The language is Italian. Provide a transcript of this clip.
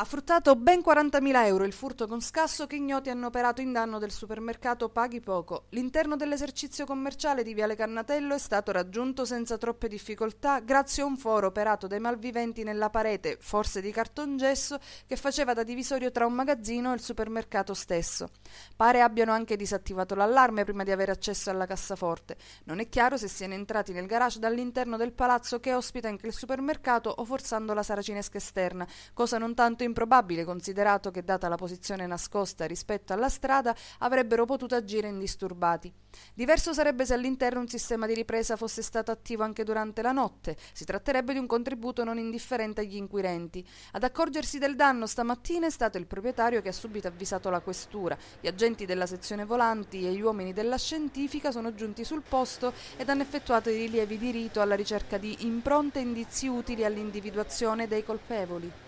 Ha fruttato ben 40.000 euro il furto con scasso che ignoti hanno operato in danno del supermercato Paghi Poco. L'interno dell'esercizio commerciale di Viale Cannatello è stato raggiunto senza troppe difficoltà grazie a un foro operato dai malviventi nella parete, forse di cartongesso, che faceva da divisorio tra un magazzino e il supermercato stesso. Pare abbiano anche disattivato l'allarme prima di avere accesso alla cassaforte. Non è chiaro se siano entrati nel garage dall'interno del palazzo che ospita anche il supermercato o forzando la saracinesca esterna, cosa non tanto importante improbabile considerato che data la posizione nascosta rispetto alla strada avrebbero potuto agire indisturbati. Diverso sarebbe se all'interno un sistema di ripresa fosse stato attivo anche durante la notte, si tratterebbe di un contributo non indifferente agli inquirenti. Ad accorgersi del danno stamattina è stato il proprietario che ha subito avvisato la questura. Gli agenti della sezione volanti e gli uomini della scientifica sono giunti sul posto ed hanno effettuato i rilievi di rito alla ricerca di impronte e indizi utili all'individuazione dei colpevoli.